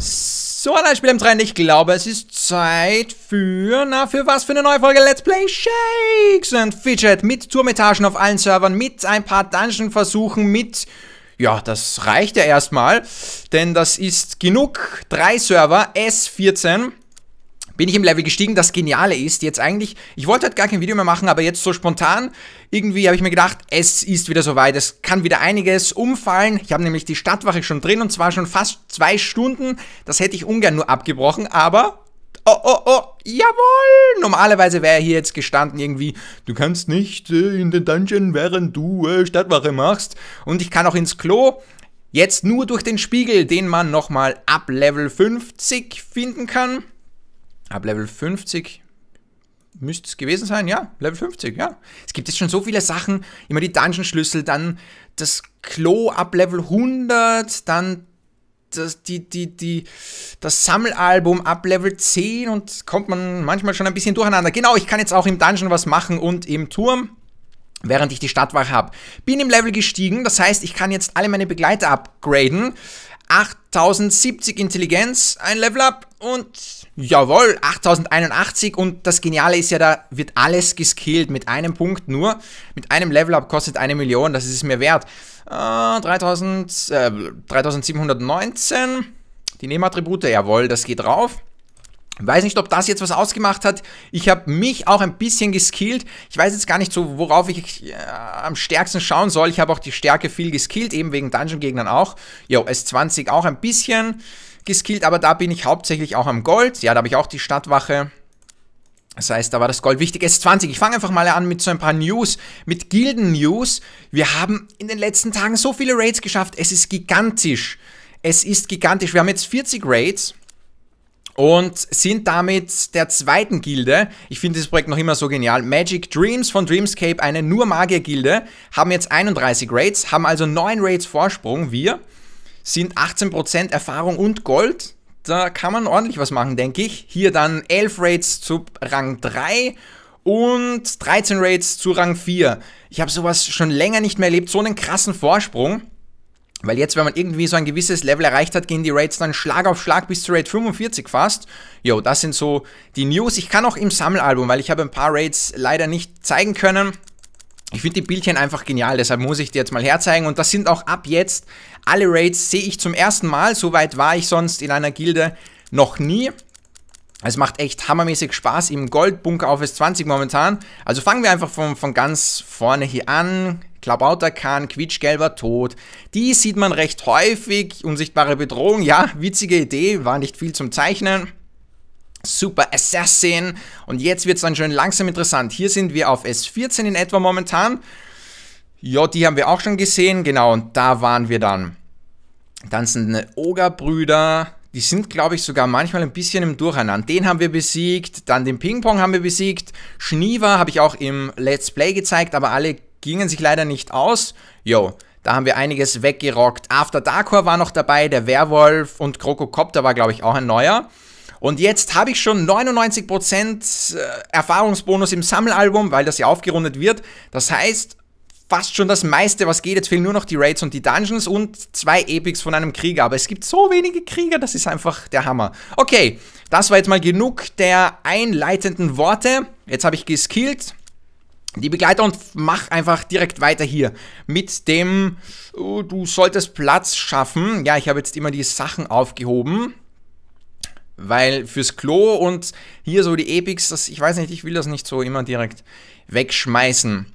So, alle Spiel im Trend, ich glaube, es ist Zeit für, na, für was für eine neue Folge Let's Play Shakes and Fidget mit Turmetagen auf allen Servern, mit ein paar Dungeon-Versuchen, mit, ja, das reicht ja erstmal, denn das ist genug. Drei Server, S14, bin ich im Level gestiegen. Das Geniale ist jetzt eigentlich, ich wollte halt gar kein Video mehr machen, aber jetzt so spontan, irgendwie habe ich mir gedacht, es ist wieder soweit, es kann wieder einiges umfallen. Ich habe nämlich die Stadtwache schon drin und zwar schon fast zwei Stunden. Das hätte ich ungern nur abgebrochen, aber oh, oh, oh, jawohl! Normalerweise wäre hier jetzt gestanden irgendwie, du kannst nicht äh, in den Dungeon, während du äh, Stadtwache machst. Und ich kann auch ins Klo. Jetzt nur durch den Spiegel, den man nochmal ab Level 50 finden kann. Ab Level 50 müsste es gewesen sein, ja, Level 50, ja. Es gibt jetzt schon so viele Sachen, immer die Dungeon-Schlüssel, dann das Klo ab Level 100, dann das, die, die, die, das Sammelalbum ab Level 10 und kommt man manchmal schon ein bisschen durcheinander. Genau, ich kann jetzt auch im Dungeon was machen und im Turm, während ich die Stadtwache habe. Bin im Level gestiegen, das heißt, ich kann jetzt alle meine Begleiter upgraden. 8070 Intelligenz, ein Level up und Jawohl, 8081 und das Geniale ist ja, da wird alles geskillt mit einem Punkt nur. Mit einem Level-Up kostet eine Million, das ist es mir wert. Ah, äh, 3000, äh, 3719, die Nebenattribute, jawohl, das geht rauf. Weiß nicht, ob das jetzt was ausgemacht hat. Ich habe mich auch ein bisschen geskillt. Ich weiß jetzt gar nicht so, worauf ich äh, am stärksten schauen soll. Ich habe auch die Stärke viel geskillt, eben wegen Dungeon-Gegnern auch. Jo, S20 auch ein bisschen geskillt, aber da bin ich hauptsächlich auch am Gold. Ja, da habe ich auch die Stadtwache. Das heißt, da war das Gold wichtig. S20. Ich fange einfach mal an mit so ein paar News, mit Gilden-News. Wir haben in den letzten Tagen so viele Raids geschafft. Es ist gigantisch. Es ist gigantisch. Wir haben jetzt 40 Raids und sind damit der zweiten Gilde. Ich finde dieses Projekt noch immer so genial. Magic Dreams von Dreamscape, eine nur Magier-Gilde, haben jetzt 31 Raids, haben also 9 Raids Vorsprung. Wir sind 18% Erfahrung und Gold. Da kann man ordentlich was machen, denke ich. Hier dann 11 Raids zu Rang 3 und 13 Raids zu Rang 4. Ich habe sowas schon länger nicht mehr erlebt, so einen krassen Vorsprung. Weil jetzt, wenn man irgendwie so ein gewisses Level erreicht hat, gehen die Raids dann Schlag auf Schlag bis zu Raid 45 fast. Jo, das sind so die News. Ich kann auch im Sammelalbum, weil ich habe ein paar Raids leider nicht zeigen können, ich finde die Bildchen einfach genial, deshalb muss ich die jetzt mal herzeigen. Und das sind auch ab jetzt alle Raids, sehe ich zum ersten Mal. Soweit war ich sonst in einer Gilde noch nie. Es macht echt hammermäßig Spaß im Goldbunker auf S20 momentan. Also fangen wir einfach von, von ganz vorne hier an. Klabauterkahn, quietschgelber Tod. Die sieht man recht häufig. Unsichtbare Bedrohung, ja, witzige Idee, war nicht viel zum Zeichnen. Super Assassin. Und jetzt wird es dann schön langsam interessant. Hier sind wir auf S14 in etwa momentan. Ja, die haben wir auch schon gesehen. Genau, und da waren wir dann. Dann sind eine Ogre-Brüder. Die sind, glaube ich, sogar manchmal ein bisschen im Durcheinander. Den haben wir besiegt, dann den Ping-Pong haben wir besiegt. Schniever habe ich auch im Let's Play gezeigt, aber alle gingen sich leider nicht aus. Jo, da haben wir einiges weggerockt. After Darkor war noch dabei, der Werwolf und Krokocopter war, glaube ich, auch ein neuer. Und jetzt habe ich schon 99% äh, Erfahrungsbonus im Sammelalbum, weil das ja aufgerundet wird. Das heißt, fast schon das meiste, was geht. Jetzt fehlen nur noch die Raids und die Dungeons und zwei Epics von einem Krieger. Aber es gibt so wenige Krieger, das ist einfach der Hammer. Okay, das war jetzt mal genug der einleitenden Worte. Jetzt habe ich geskillt. Die Begleiter und mach einfach direkt weiter hier mit dem, oh, du solltest Platz schaffen. Ja, ich habe jetzt immer die Sachen aufgehoben. Weil fürs Klo und hier so die Epics, das, ich weiß nicht, ich will das nicht so immer direkt wegschmeißen.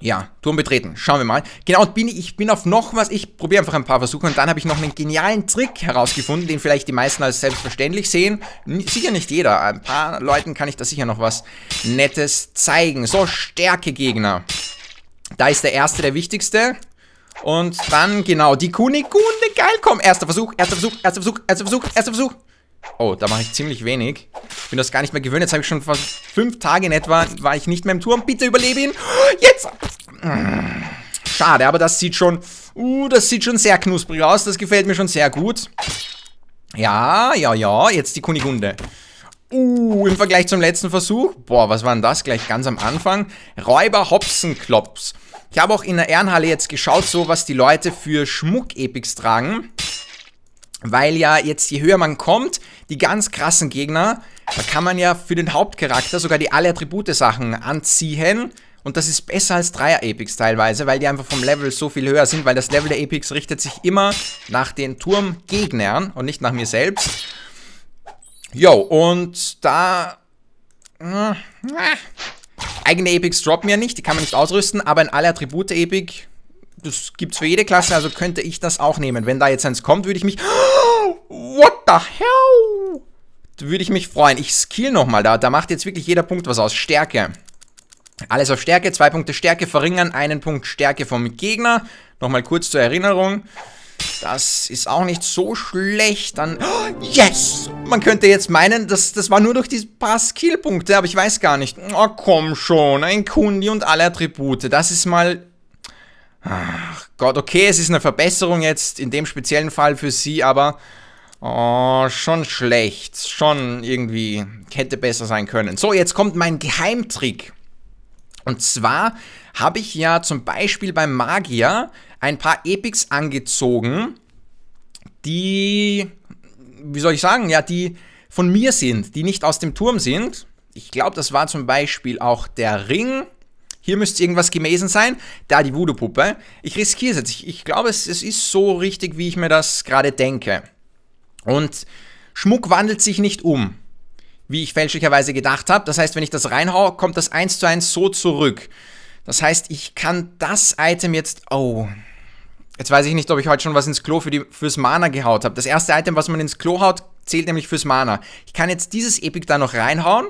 Ja, Turm betreten. Schauen wir mal. Genau, und bin ich, bin auf noch was. Ich probiere einfach ein paar Versuche und dann habe ich noch einen genialen Trick herausgefunden, den vielleicht die meisten als selbstverständlich sehen. Sicher nicht jeder. Ein paar Leuten kann ich da sicher noch was Nettes zeigen. So, Stärke Gegner. Da ist der erste, der wichtigste. Und dann, genau, die Kunigunde. Geil, komm. Erster Versuch, erster Versuch, erster Versuch, erster Versuch, erster Versuch. Oh, da mache ich ziemlich wenig. Bin das gar nicht mehr gewöhnt. Jetzt habe ich schon fast fünf Tage in etwa, war ich nicht mehr im Turm. Bitte überlebe ihn. Jetzt. Schade, aber das sieht schon... Uh, das sieht schon sehr knusprig aus. Das gefällt mir schon sehr gut. Ja, ja, ja. Jetzt die Kunigunde. Uh, im Vergleich zum letzten Versuch. Boah, was war denn das gleich ganz am Anfang? Räuber Hopsenklops. Ich habe auch in der Ehrenhalle jetzt geschaut, so was die Leute für Schmuck-Epics tragen. Weil ja jetzt, je höher man kommt, die ganz krassen Gegner, da kann man ja für den Hauptcharakter sogar die alle Attribute-Sachen anziehen. Und das ist besser als Dreier-Epics teilweise, weil die einfach vom Level so viel höher sind, weil das Level der Epics richtet sich immer nach den Turmgegnern und nicht nach mir selbst. Jo, und da... Äh, äh, eigene Epics droppen ja nicht, die kann man nicht ausrüsten, aber in alle Attribute-Epic das gibt's für jede Klasse, also könnte ich das auch nehmen. Wenn da jetzt eins kommt, würde ich mich... Oh, what the hell? Würde ich mich freuen. Ich skill nochmal da. Da macht jetzt wirklich jeder Punkt was aus. Stärke. Alles auf Stärke. Zwei Punkte Stärke verringern. Einen Punkt Stärke vom Gegner. Nochmal kurz zur Erinnerung. Das ist auch nicht so schlecht. Dann. Oh, yes! Man könnte jetzt meinen, das, das war nur durch die paar Skillpunkte, aber ich weiß gar nicht. Oh, komm schon. Ein Kundi und alle Attribute. Das ist mal Ach Gott, okay, es ist eine Verbesserung jetzt in dem speziellen Fall für sie, aber oh, schon schlecht. Schon irgendwie hätte besser sein können. So, jetzt kommt mein Geheimtrick. Und zwar habe ich ja zum Beispiel beim Magier ein paar Epics angezogen, die, wie soll ich sagen, ja, die von mir sind, die nicht aus dem Turm sind. Ich glaube, das war zum Beispiel auch der Ring hier müsste irgendwas gewesen sein. Da die Voodoo-Puppe. Ich riskiere es jetzt. Ich, ich glaube, es, es ist so richtig, wie ich mir das gerade denke. Und Schmuck wandelt sich nicht um, wie ich fälschlicherweise gedacht habe. Das heißt, wenn ich das reinhaue, kommt das 1 zu 1 so zurück. Das heißt, ich kann das Item jetzt... Oh... Jetzt weiß ich nicht, ob ich heute schon was ins Klo für die, fürs Mana gehaut habe. Das erste Item, was man ins Klo haut, zählt nämlich fürs Mana. Ich kann jetzt dieses Epic da noch reinhauen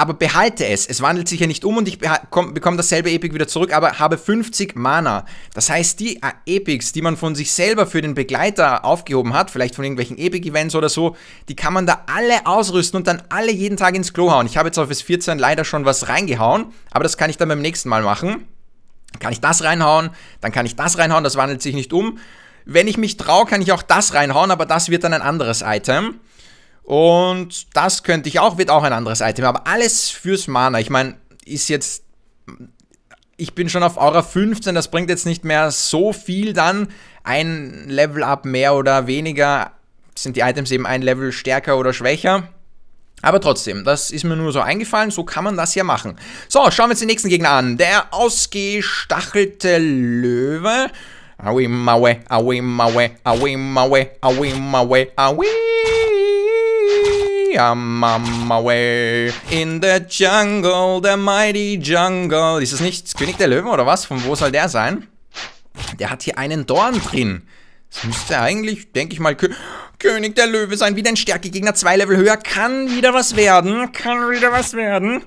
aber behalte es. Es wandelt sich ja nicht um und ich bekomme dasselbe Epic wieder zurück, aber habe 50 Mana. Das heißt, die äh, Epics, die man von sich selber für den Begleiter aufgehoben hat, vielleicht von irgendwelchen Epic-Events oder so, die kann man da alle ausrüsten und dann alle jeden Tag ins Klo hauen. Ich habe jetzt auf S14 leider schon was reingehauen, aber das kann ich dann beim nächsten Mal machen. Kann ich das reinhauen, dann kann ich das reinhauen, das wandelt sich nicht um. Wenn ich mich traue, kann ich auch das reinhauen, aber das wird dann ein anderes Item. Und das könnte ich auch, wird auch ein anderes Item. Aber alles fürs Mana. Ich meine, ist jetzt. Ich bin schon auf Aura 15, das bringt jetzt nicht mehr so viel dann. Ein Level up mehr oder weniger sind die Items eben ein Level stärker oder schwächer. Aber trotzdem, das ist mir nur so eingefallen, so kann man das ja machen. So, schauen wir uns den nächsten Gegner an. Der ausgestachelte Löwe. Aui Maue, Aui Maue, Aui Maue, Aui Maue, Aui. I'm on way. In the jungle, the mighty jungle. Ist es nicht König der Löwen oder was? Von wo soll der sein? Der hat hier einen Dorn drin. Das müsste eigentlich, denke ich mal, Kö König der Löwe sein. Wieder ein Stärkegegner, zwei Level höher. Kann wieder was werden. Kann wieder was werden.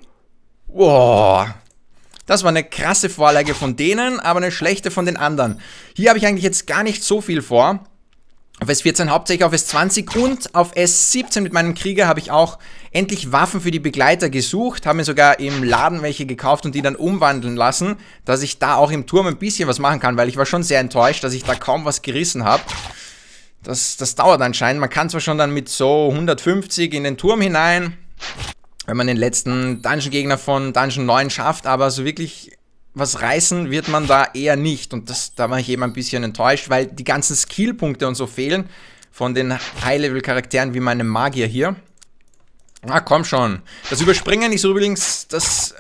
Boah. Das war eine krasse Vorlage von denen, aber eine schlechte von den anderen. Hier habe ich eigentlich jetzt gar nicht so viel vor auf S14 hauptsächlich auf S20 und auf S17 mit meinem Krieger habe ich auch endlich Waffen für die Begleiter gesucht, habe mir sogar im Laden welche gekauft und die dann umwandeln lassen, dass ich da auch im Turm ein bisschen was machen kann, weil ich war schon sehr enttäuscht, dass ich da kaum was gerissen habe. Das, das dauert anscheinend. Man kann zwar schon dann mit so 150 in den Turm hinein, wenn man den letzten Dungeon-Gegner von Dungeon 9 schafft, aber so wirklich was reißen wird man da eher nicht. Und das, da war ich eben ein bisschen enttäuscht, weil die ganzen Skillpunkte und so fehlen von den High-Level-Charakteren wie meinem Magier hier. Na ah, komm schon. Das Überspringen ist übrigens, das äh,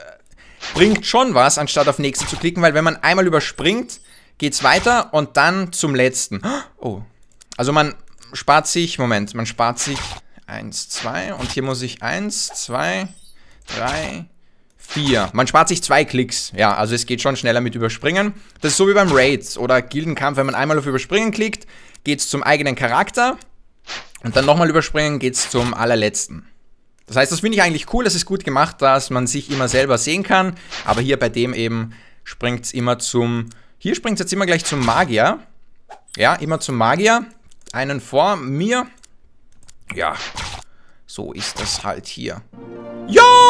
bringt schon was, anstatt auf Nächste zu klicken, weil wenn man einmal überspringt, geht's weiter und dann zum Letzten. Oh. Also man spart sich, Moment, man spart sich 1, 2 und hier muss ich 1, 2, 3, 4. Man spart sich zwei Klicks. Ja, also es geht schon schneller mit Überspringen. Das ist so wie beim Raids oder Gildenkampf. Wenn man einmal auf Überspringen klickt, geht es zum eigenen Charakter. Und dann nochmal überspringen, geht es zum allerletzten. Das heißt, das finde ich eigentlich cool. Das ist gut gemacht, dass man sich immer selber sehen kann. Aber hier bei dem eben springt es immer zum... Hier springt es jetzt immer gleich zum Magier. Ja, immer zum Magier. Einen vor mir. Ja, so ist das halt hier. Ja!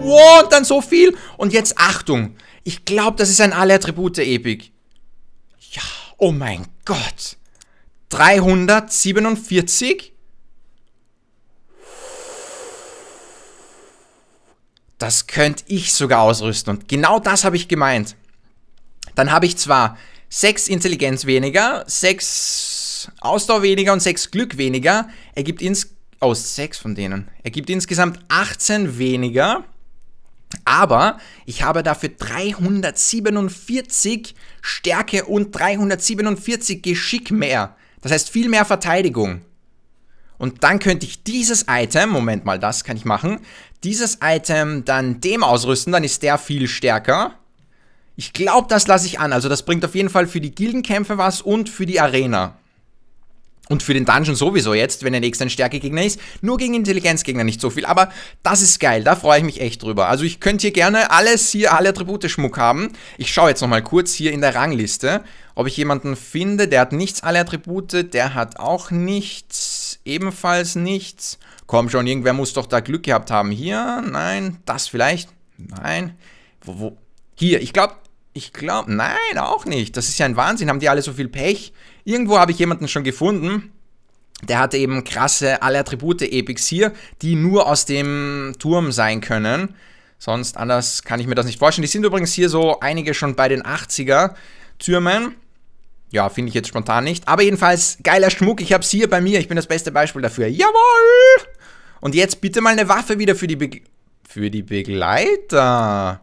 wow, und dann so viel. Und jetzt Achtung, ich glaube, das ist ein Alle-Attribute-Epic. Ja, oh mein Gott. 347? Das könnte ich sogar ausrüsten. Und genau das habe ich gemeint. Dann habe ich zwar 6 Intelligenz weniger, 6 Ausdauer weniger und 6 Glück weniger. Ergibt ins aus sechs von denen. Er gibt insgesamt 18 weniger, aber ich habe dafür 347 Stärke und 347 Geschick mehr. Das heißt viel mehr Verteidigung. Und dann könnte ich dieses Item, Moment mal, das kann ich machen, dieses Item dann dem ausrüsten, dann ist der viel stärker. Ich glaube, das lasse ich an. Also das bringt auf jeden Fall für die Gildenkämpfe was und für die Arena. Und für den Dungeon sowieso jetzt, wenn der nächste ein Stärkegegner ist. Nur gegen Intelligenzgegner nicht so viel. Aber das ist geil. Da freue ich mich echt drüber. Also ich könnte hier gerne alles hier, alle Attribute Schmuck haben. Ich schaue jetzt nochmal kurz hier in der Rangliste, ob ich jemanden finde. Der hat nichts, alle Attribute. Der hat auch nichts. Ebenfalls nichts. Komm schon, irgendwer muss doch da Glück gehabt haben. Hier, nein. Das vielleicht. Nein. Wo, wo? Hier, ich glaube, ich glaube, nein, auch nicht. Das ist ja ein Wahnsinn. Haben die alle so viel Pech? Irgendwo habe ich jemanden schon gefunden, der hatte eben krasse alle Attribute Epics hier, die nur aus dem Turm sein können. Sonst anders kann ich mir das nicht vorstellen. Die sind übrigens hier so einige schon bei den 80er Türmen. Ja, finde ich jetzt spontan nicht. Aber jedenfalls geiler Schmuck. Ich habe es hier bei mir. Ich bin das beste Beispiel dafür. Jawohl! Und jetzt bitte mal eine Waffe wieder für die, Be für die Begleiter.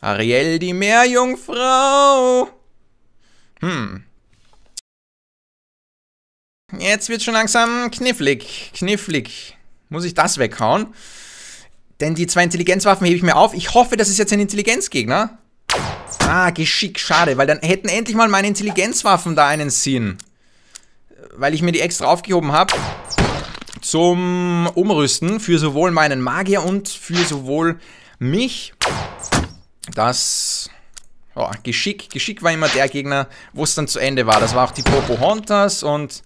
Ariel, die Meerjungfrau. Hm, Jetzt wird schon langsam knifflig, knifflig. Muss ich das weghauen? Denn die zwei Intelligenzwaffen hebe ich mir auf. Ich hoffe, das ist jetzt ein Intelligenzgegner. Ah, Geschick, schade, weil dann hätten endlich mal meine Intelligenzwaffen da einen Sinn. Weil ich mir die extra aufgehoben habe zum Umrüsten für sowohl meinen Magier und für sowohl mich. Das oh, Geschick, Geschick war immer der Gegner, wo es dann zu Ende war. Das war auch die Popo Hontas und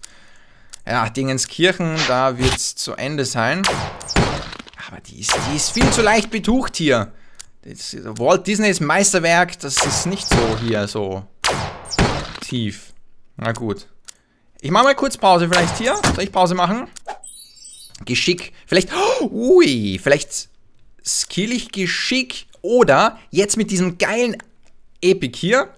ja, Dingenskirchen, da wird es zu Ende sein. Aber die ist, die ist viel zu leicht betucht hier. Das, also Walt Disneys Meisterwerk, das ist nicht so hier so tief. Na gut. Ich mache mal kurz Pause vielleicht hier. Soll ich Pause machen? Geschick. Vielleicht. Oh, ui, vielleicht skill ich Geschick. Oder jetzt mit diesem geilen Epic hier.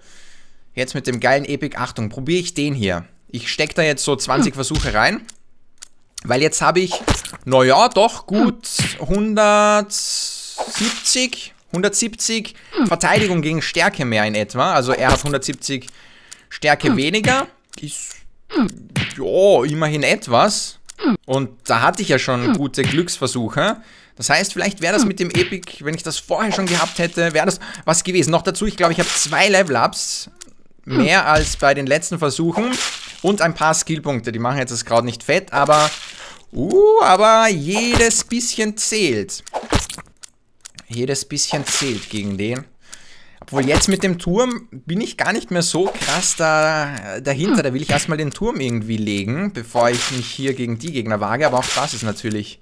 Jetzt mit dem geilen Epic. Achtung, probiere ich den hier. Ich stecke da jetzt so 20 Versuche rein, weil jetzt habe ich, naja, doch gut 170, 170 Verteidigung gegen Stärke mehr in etwa. Also er hat 170 Stärke weniger. Ist, ja, immerhin etwas. Und da hatte ich ja schon gute Glücksversuche. Das heißt, vielleicht wäre das mit dem Epic, wenn ich das vorher schon gehabt hätte, wäre das was gewesen. Noch dazu, ich glaube, ich habe zwei Level-Ups mehr als bei den letzten Versuchen. Und ein paar Skillpunkte. Die machen jetzt das Kraut nicht fett, aber... Uh, aber jedes bisschen zählt. Jedes bisschen zählt gegen den. Obwohl jetzt mit dem Turm bin ich gar nicht mehr so krass da, dahinter. Da will ich erstmal den Turm irgendwie legen, bevor ich mich hier gegen die Gegner wage. Aber auch das ist natürlich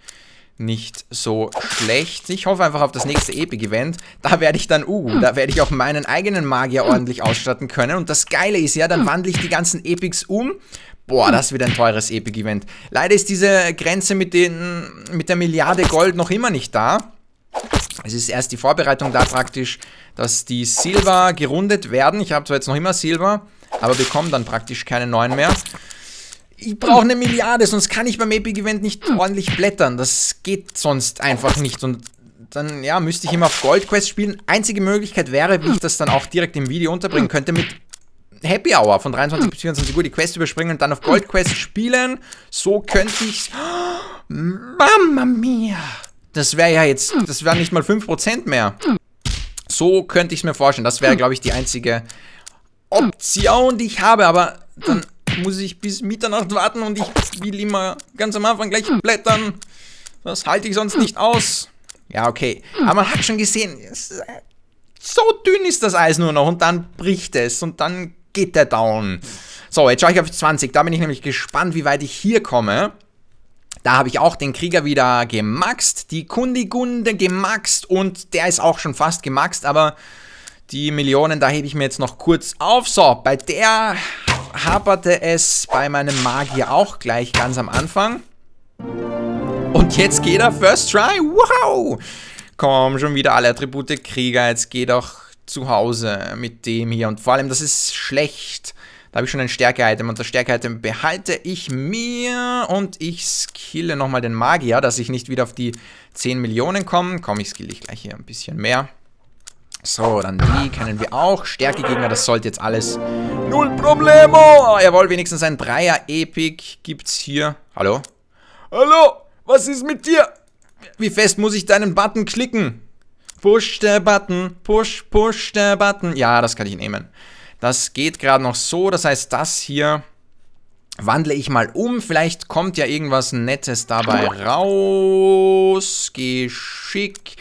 nicht so schlecht. Ich hoffe einfach auf das nächste Epic-Event. Da werde ich dann, uh, da werde ich auch meinen eigenen Magier ordentlich ausstatten können. Und das Geile ist ja, dann wandle ich die ganzen Epics um. Boah, das wird ein teures Epic-Event. Leider ist diese Grenze mit, den, mit der Milliarde Gold noch immer nicht da. Es ist erst die Vorbereitung da praktisch, dass die Silber gerundet werden. Ich habe zwar jetzt noch immer Silber, aber bekomme dann praktisch keine neuen mehr. Ich brauche eine Milliarde, sonst kann ich beim Epic Event nicht hm. ordentlich blättern. Das geht sonst einfach nicht. Und dann ja, müsste ich immer auf Gold Quest spielen. Einzige Möglichkeit wäre, wie ich hm. das dann auch direkt im Video unterbringen hm. könnte mit Happy Hour von 23 bis 24 Uhr die Quest überspringen und dann auf Gold Quest spielen. So könnte ich's. Mama mia! Das wäre ja jetzt, das wären nicht mal 5% mehr. So könnte ich es mir vorstellen. Das wäre, glaube ich, die einzige Option, die ich habe. Aber dann muss ich bis Mitternacht warten und ich will immer ganz am Anfang gleich blättern. Das halte ich sonst nicht aus. Ja, okay. Aber man hat schon gesehen, äh, so dünn ist das Eis nur noch und dann bricht es und dann geht der down. So, jetzt schaue ich auf 20. Da bin ich nämlich gespannt, wie weit ich hier komme. Da habe ich auch den Krieger wieder gemaxt, die Kundigunde gemaxt und der ist auch schon fast gemaxt, aber die Millionen, da hebe ich mir jetzt noch kurz auf. So, bei der haperte es bei meinem Magier auch gleich ganz am Anfang. Und jetzt geht er First Try. Wow! Komm, schon wieder alle Attribute Krieger. Jetzt geht auch zu Hause mit dem hier. Und vor allem, das ist schlecht. Da habe ich schon ein Stärke-Item und das Stärke-Item behalte ich mir und ich skille nochmal den Magier, dass ich nicht wieder auf die 10 Millionen komme. Komm, ich skille ich gleich hier ein bisschen mehr. So, dann die kennen wir auch. Stärkegegner, das sollte jetzt alles. Null Problemo! jawohl, wenigstens ein Dreier-Epic gibt's hier. Hallo? Hallo? Was ist mit dir? Wie fest muss ich deinen Button klicken? Push the Button, push, push the Button. Ja, das kann ich nehmen. Das geht gerade noch so, das heißt, das hier wandle ich mal um. Vielleicht kommt ja irgendwas Nettes dabei raus. Geschick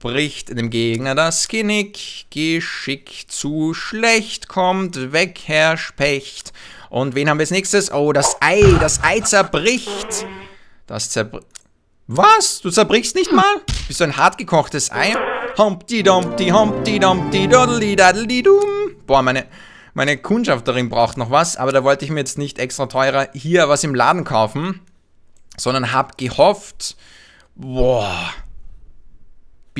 bricht dem Gegner das Genick, Geschick zu schlecht, kommt weg, Herr Specht. Und wen haben wir als nächstes? Oh, das Ei, das Ei zerbricht. Das zerbricht. Was? Du zerbrichst nicht mal? Bist du ein hartgekochtes Ei? Humpty Dumpty, Humpty Dumpty, Doddly Daddly Dum. Boah, meine, meine Kundschafterin braucht noch was, aber da wollte ich mir jetzt nicht extra teurer hier was im Laden kaufen, sondern hab gehofft, boah,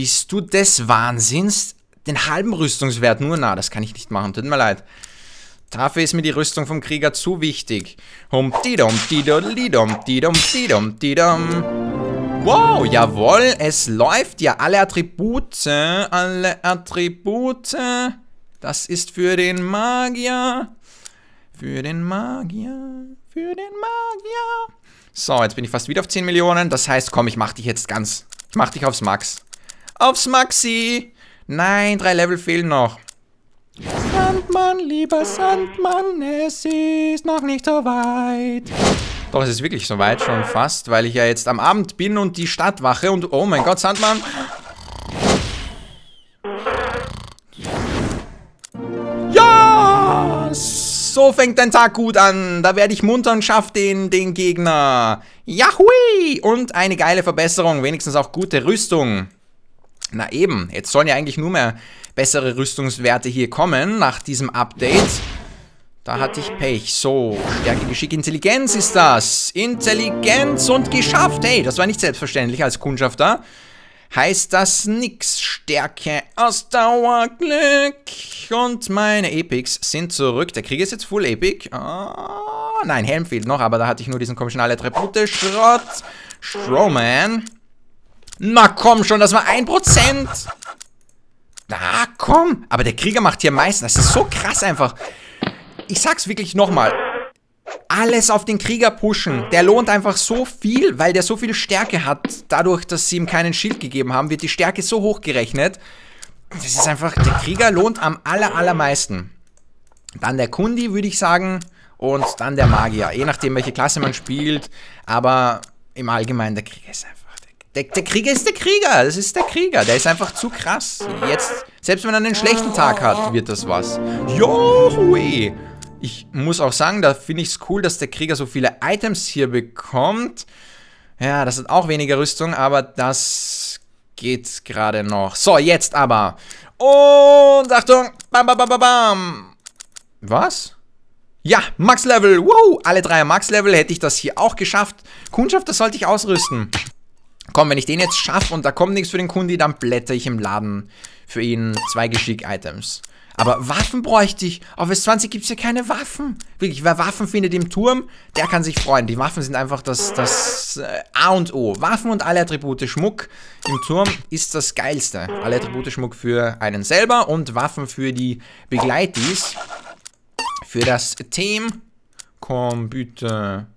bist du des Wahnsinns? Den halben Rüstungswert nur? Na, das kann ich nicht machen, tut mir leid. Dafür ist mir die Rüstung vom Krieger zu wichtig. Hum Humtidum, didum, didum, didum, didum. Wow, jawohl, es läuft ja. Alle Attribute, alle Attribute. Das ist für den Magier. Für den Magier, für den Magier. So, jetzt bin ich fast wieder auf 10 Millionen. Das heißt, komm, ich mach dich jetzt ganz. Ich mach dich aufs Max. Aufs Maxi! Nein, drei Level fehlen noch. Sandmann, lieber Sandmann, es ist noch nicht so weit. Doch, es ist wirklich so weit schon fast, weil ich ja jetzt am Abend bin und die Stadt wache und... Oh mein Gott, Sandmann! Ja! So fängt dein Tag gut an. Da werde ich munter und schaffe den, den Gegner. Yahui! Und eine geile Verbesserung, wenigstens auch gute Rüstung. Na eben, jetzt sollen ja eigentlich nur mehr bessere Rüstungswerte hier kommen nach diesem Update. Da hatte ich Pech. So, Stärke, Geschick, Intelligenz ist das. Intelligenz und geschafft. Hey, das war nicht selbstverständlich als Kundschafter. Heißt das nix. Stärke, Ausdauer, Glück und meine Epics sind zurück. Der Krieg ist jetzt Full Epic. Ah, nein, Helm fehlt noch, aber da hatte ich nur diesen komischen alle Attribute. Schrott, Strowman. Na komm schon, das war ein Prozent. Na komm. Aber der Krieger macht hier meisten. Das ist so krass einfach. Ich sag's wirklich nochmal. Alles auf den Krieger pushen. Der lohnt einfach so viel, weil der so viel Stärke hat. Dadurch, dass sie ihm keinen Schild gegeben haben, wird die Stärke so hoch gerechnet. Das ist einfach, der Krieger lohnt am aller, allermeisten. Dann der Kundi, würde ich sagen. Und dann der Magier. Je nachdem, welche Klasse man spielt. Aber im Allgemeinen, der Krieger ist einfach der, der, Krieger ist der Krieger. Das ist der Krieger. Der ist einfach zu krass. Jetzt, selbst wenn er einen schlechten Tag hat, wird das was. Johui! Ich muss auch sagen, da finde ich es cool, dass der Krieger so viele Items hier bekommt. Ja, das hat auch weniger Rüstung, aber das geht gerade noch. So, jetzt aber. Und Achtung! Bam, bam, bam, bam, Was? Ja, Max Level. Wow, alle drei Max Level hätte ich das hier auch geschafft. Kundschaft, das sollte ich ausrüsten. Komm, wenn ich den jetzt schaffe und da kommt nichts für den Kundi, dann blätter ich im Laden für ihn zwei Geschick-Items. Aber Waffen bräuchte ich. Auf S20 gibt es ja keine Waffen. Wirklich, wer Waffen findet im Turm, der kann sich freuen. Die Waffen sind einfach das, das äh, A und O. Waffen und alle Attribute Schmuck im Turm ist das Geilste. Alle Attribute Schmuck für einen selber und Waffen für die Begleitis. Für das Team. Komm, bitte.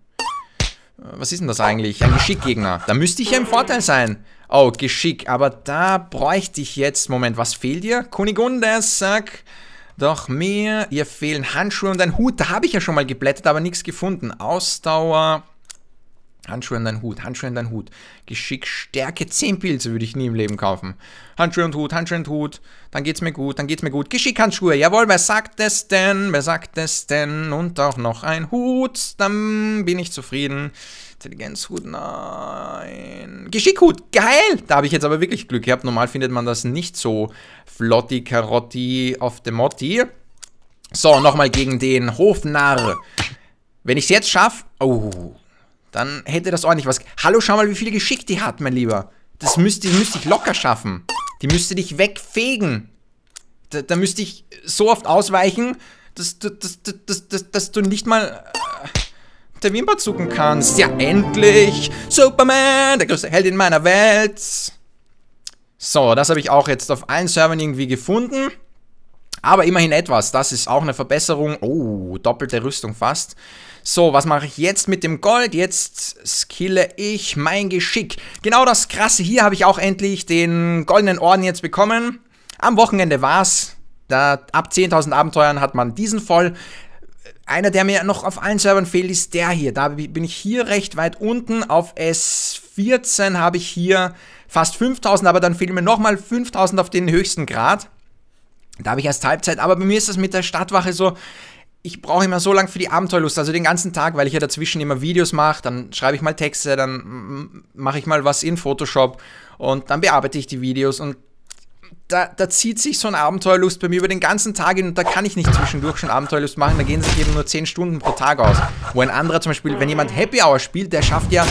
Was ist denn das eigentlich? Ein Geschickgegner. Da müsste ich ja im Vorteil sein. Oh, Geschick. Aber da bräuchte ich jetzt... Moment, was fehlt dir? Kunigunde, sag doch mir. Ihr fehlen Handschuhe und ein Hut. Da habe ich ja schon mal geblättert, aber nichts gefunden. Ausdauer... Handschuhe und dann Hut, Handschuhe und dann Hut. Geschick, Stärke, 10 Pilze würde ich nie im Leben kaufen. Handschuhe und Hut, Handschuhe und Hut. Dann geht's mir gut, dann geht's mir gut. Geschick, Handschuhe, jawohl, wer sagt es denn? Wer sagt es denn? Und auch noch ein Hut, dann bin ich zufrieden. Intelligenzhut, nein. Geschickhut, geil! Da habe ich jetzt aber wirklich Glück gehabt. Normal findet man das nicht so flotti, karotti auf dem Motti. So, nochmal gegen den Hofnarr. Wenn ich es jetzt schaffe... Oh, dann hätte das ordentlich was. Hallo, schau mal, wie viel Geschick die hat, mein Lieber. Das müsste, müsste ich locker schaffen. Die müsste dich wegfegen. Da, da müsste ich so oft ausweichen, dass, dass, dass, dass du nicht mal äh, der Wimper zucken kannst. Ja, endlich! Superman, der größte Held in meiner Welt. So, das habe ich auch jetzt auf allen Servern irgendwie gefunden. Aber immerhin etwas. Das ist auch eine Verbesserung. Oh, doppelte Rüstung fast. So, was mache ich jetzt mit dem Gold? Jetzt skille ich mein Geschick. Genau das Krasse hier habe ich auch endlich den goldenen Orden jetzt bekommen. Am Wochenende war es. ab 10.000 Abenteuern hat man diesen voll. Einer, der mir noch auf allen Servern fehlt, ist der hier. Da bin ich hier recht weit unten. Auf S14 habe ich hier fast 5000, aber dann fehlen mir nochmal 5000 auf den höchsten Grad. Da habe ich erst Halbzeit, aber bei mir ist das mit der Stadtwache so, ich brauche immer so lange für die Abenteuerlust, also den ganzen Tag, weil ich ja dazwischen immer Videos mache, dann schreibe ich mal Texte, dann mache ich mal was in Photoshop und dann bearbeite ich die Videos und da, da, zieht sich so eine Abenteuerlust bei mir über den ganzen Tag hin und da kann ich nicht zwischendurch schon Abenteuerlust machen, da gehen sich eben nur 10 Stunden pro Tag aus. Wo ein anderer zum Beispiel, wenn jemand Happy Hour spielt, der schafft ja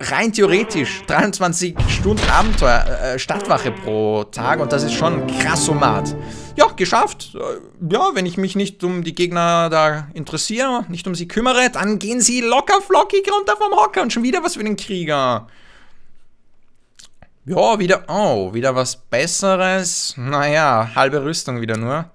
rein theoretisch 23 Stunden Abenteuer, äh, Stadtwache pro Tag und das ist schon krass krassomat ja, geschafft. Äh, ja, wenn ich mich nicht um die Gegner da interessiere, nicht um sie kümmere, dann gehen sie locker flockig runter vom Hocker und schon wieder was für den Krieger. Ja, wieder, oh, wieder was Besseres. Naja, halbe Rüstung wieder nur.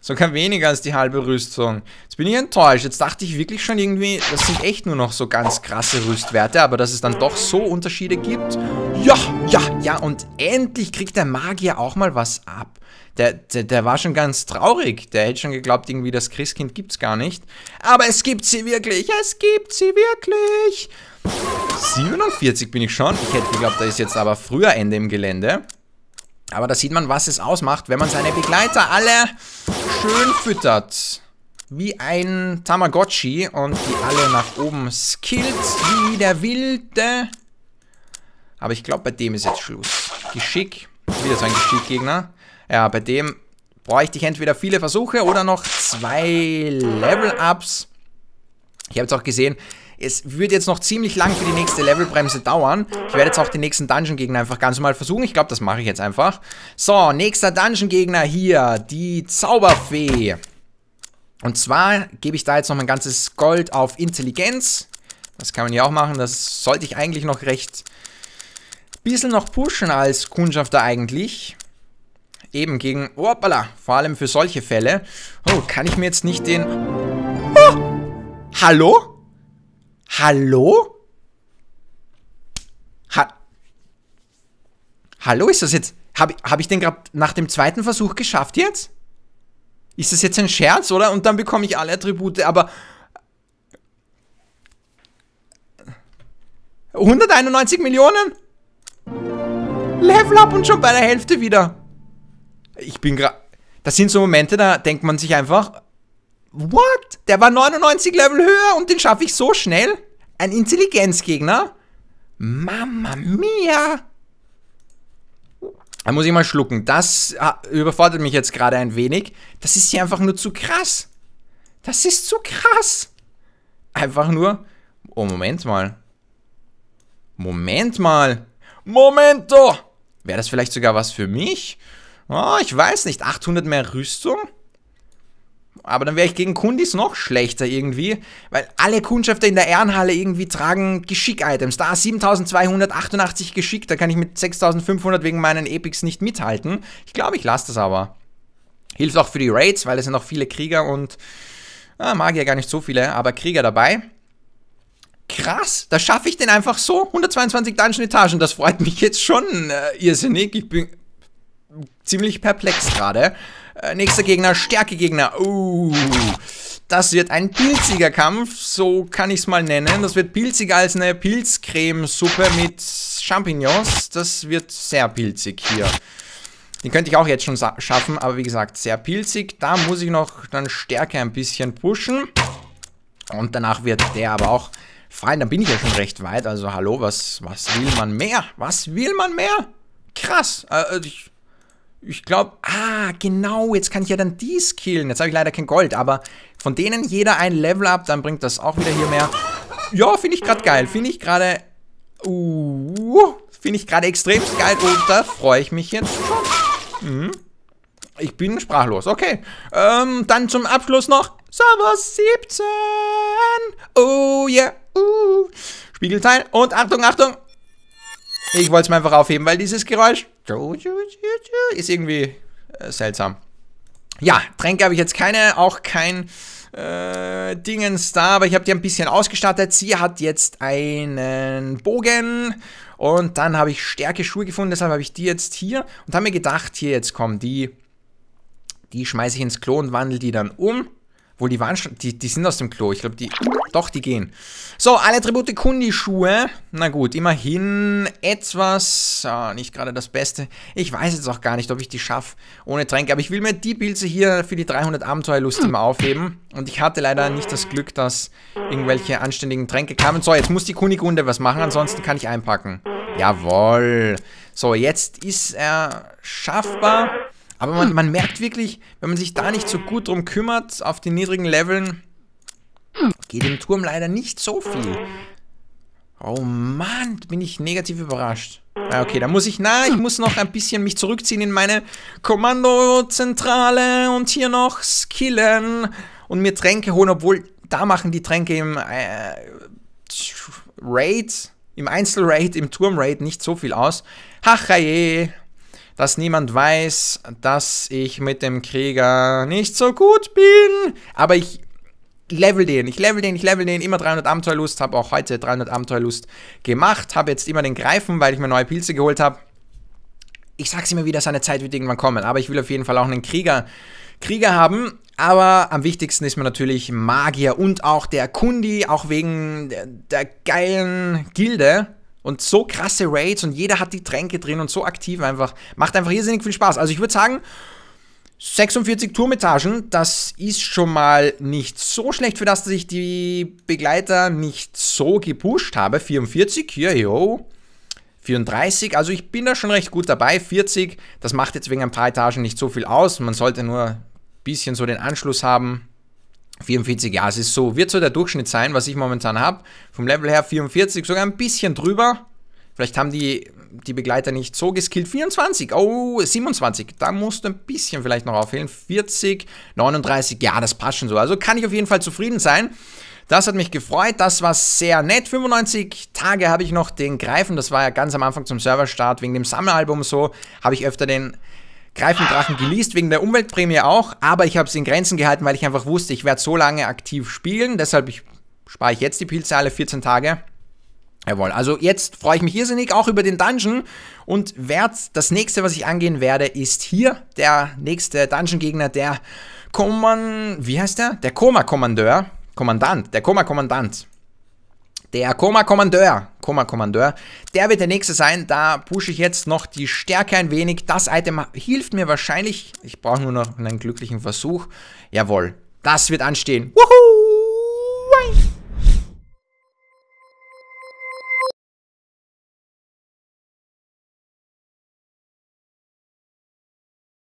Sogar weniger als die halbe Rüstung. Jetzt bin ich enttäuscht. Jetzt dachte ich wirklich schon irgendwie, das sind echt nur noch so ganz krasse Rüstwerte, aber dass es dann doch so Unterschiede gibt. Ja, ja, ja, und endlich kriegt der Magier auch mal was ab der, der, der, war schon ganz traurig. Der hätte schon geglaubt, irgendwie das Christkind gibt's gar nicht. Aber es gibt sie wirklich. Es gibt sie wirklich. 47 bin ich schon. Ich hätte geglaubt, da ist jetzt aber früher Ende im Gelände. Aber da sieht man, was es ausmacht, wenn man seine Begleiter alle schön füttert. Wie ein Tamagotchi und die alle nach oben skillt wie der Wilde. Aber ich glaube, bei dem ist jetzt Schluss. Geschick. Wieder so ein Geschickgegner. Ja, bei dem bräuchte ich entweder viele Versuche oder noch zwei Level-Ups. Ich habe jetzt auch gesehen, es wird jetzt noch ziemlich lang für die nächste Levelbremse dauern. Ich werde jetzt auch den nächsten Dungeon-Gegner einfach ganz normal versuchen. Ich glaube, das mache ich jetzt einfach. So, nächster Dungeon-Gegner hier, die Zauberfee. Und zwar gebe ich da jetzt noch mein ganzes Gold auf Intelligenz. Das kann man ja auch machen. Das sollte ich eigentlich noch recht bisschen noch pushen als Kundschafter eigentlich eben gegen, hoppala, vor allem für solche Fälle. Oh, kann ich mir jetzt nicht den... Oh! Hallo? Hallo? Ha Hallo, ist das jetzt... Habe hab ich den gerade nach dem zweiten Versuch geschafft jetzt? Ist das jetzt ein Scherz, oder? Und dann bekomme ich alle Attribute, aber... 191 Millionen? Level up und schon bei der Hälfte wieder ich bin gerade. Das sind so Momente, da denkt man sich einfach, what? Der war 99 Level höher und den schaffe ich so schnell? Ein Intelligenzgegner? Mama mia! Da muss ich mal schlucken. Das ah, überfordert mich jetzt gerade ein wenig. Das ist hier einfach nur zu krass. Das ist zu krass. Einfach nur. Oh, Moment mal. Moment mal. Momento! Wäre das vielleicht sogar was für mich? Oh, ich weiß nicht. 800 mehr Rüstung? Aber dann wäre ich gegen Kundis noch schlechter irgendwie, weil alle Kundschafter in der Ehrenhalle irgendwie tragen Geschick-Items. Da 7288 Geschick, da kann ich mit 6500 wegen meinen Epics nicht mithalten. Ich glaube, ich lasse das aber. Hilft auch für die Raids, weil es sind auch viele Krieger und ah, Magier gar nicht so viele, aber Krieger dabei. Krass, da schaffe ich den einfach so. 122 Dungeon Etagen, das freut mich jetzt schon äh, irrsinnig. Ich bin ziemlich perplex gerade. Äh, nächster Gegner, Stärkegegner. Uh, das wird ein pilziger Kampf, so kann ich es mal nennen. Das wird pilziger als eine Pilzcremesuppe mit Champignons. Das wird sehr pilzig hier. Den könnte ich auch jetzt schon schaffen, aber wie gesagt, sehr pilzig. Da muss ich noch dann Stärke ein bisschen pushen. Und danach wird der aber auch frei. Dann bin ich ja schon recht weit. Also hallo, was, was will man mehr? Was will man mehr? Krass. Äh, also ich, ich glaube, ah, genau, jetzt kann ich ja dann die skillen. Jetzt habe ich leider kein Gold, aber von denen jeder ein Level up, dann bringt das auch wieder hier mehr. Ja, finde ich gerade geil. Finde ich gerade. Uh, finde ich gerade extrem geil und da freue ich mich jetzt schon. Mhm. Ich bin sprachlos. Okay. Ähm, dann zum Abschluss noch Server 17. Oh yeah. Uh. Spiegelteil. Und Achtung, Achtung. Ich wollte es mir einfach aufheben, weil dieses Geräusch ist irgendwie äh, seltsam. Ja, Tränke habe ich jetzt keine, auch kein äh, Dingens da, aber ich habe die ein bisschen ausgestattet. Sie hat jetzt einen Bogen und dann habe ich stärke Schuhe gefunden, deshalb habe ich die jetzt hier und habe mir gedacht, hier jetzt kommen die, die schmeiße ich ins Klo und wandle die dann um. Obwohl, die waren schon, die, die sind aus dem Klo. Ich glaube, die, doch, die gehen. So, alle Attribute Kundischuhe. Na gut, immerhin etwas, äh, nicht gerade das Beste. Ich weiß jetzt auch gar nicht, ob ich die schaffe ohne Tränke. Aber ich will mir die Pilze hier für die 300 Abenteuerlust hm. immer aufheben. Und ich hatte leider nicht das Glück, dass irgendwelche anständigen Tränke kamen. So, jetzt muss die Kunigunde was machen, ansonsten kann ich einpacken. Jawoll. So, jetzt ist er schaffbar. Aber man, man merkt wirklich, wenn man sich da nicht so gut drum kümmert, auf den niedrigen Leveln, geht im Turm leider nicht so viel. Oh Mann, bin ich negativ überrascht. Ah, okay, da muss ich, na, ich muss noch ein bisschen mich zurückziehen in meine Kommandozentrale und hier noch skillen und mir Tränke holen, obwohl da machen die Tränke im äh, Raid, im Einzelraid, im Turmraid nicht so viel aus. Hachaje dass niemand weiß, dass ich mit dem Krieger nicht so gut bin. Aber ich level den, ich level den, ich level den, immer 300 Abenteuerlust, habe auch heute 300 Abenteuerlust gemacht, habe jetzt immer den Greifen, weil ich mir neue Pilze geholt habe. Ich sag's immer wieder, seine Zeit wird irgendwann kommen, aber ich will auf jeden Fall auch einen Krieger, Krieger haben. Aber am wichtigsten ist mir natürlich Magier und auch der Kundi, auch wegen der geilen Gilde und so krasse Raids und jeder hat die Tränke drin und so aktiv einfach. Macht einfach irrsinnig viel Spaß. Also ich würde sagen, 46 Turmetagen, das ist schon mal nicht so schlecht, für das, dass ich die Begleiter nicht so gepusht habe. 44, hier, yo. 34, also ich bin da schon recht gut dabei. 40, das macht jetzt wegen ein paar Etagen nicht so viel aus. Man sollte nur ein bisschen so den Anschluss haben. 44, ja, es ist so, wird so der Durchschnitt sein, was ich momentan habe. Vom Level her 44, sogar ein bisschen drüber. Vielleicht haben die, die Begleiter nicht so geskillt. 24, oh, 27, da musst du ein bisschen vielleicht noch aufhören. 40, 39, ja, das passt schon so. Also kann ich auf jeden Fall zufrieden sein. Das hat mich gefreut, das war sehr nett. 95 Tage habe ich noch den Greifen, das war ja ganz am Anfang zum Serverstart wegen dem Sammelalbum so, habe ich öfter den Greifendrachen geleast, wegen der Umweltprämie auch, aber ich habe es in Grenzen gehalten, weil ich einfach wusste, ich werde so lange aktiv spielen, deshalb ich, spare ich jetzt die Pilze alle 14 Tage. Jawohl, also jetzt freue ich mich irrsinnig auch über den Dungeon und werde das nächste, was ich angehen werde, ist hier der nächste Dungeon-Gegner, der Kommand... wie heißt der? Der Koma-Kommandeur, Kommandant, der Koma-Kommandant. Der Koma Kommandeur, Koma Kommandeur, der wird der nächste sein. Da pushe ich jetzt noch die Stärke ein wenig. Das Item hilft mir wahrscheinlich. Ich brauche nur noch einen glücklichen Versuch. Jawohl, das wird anstehen. Wuhu!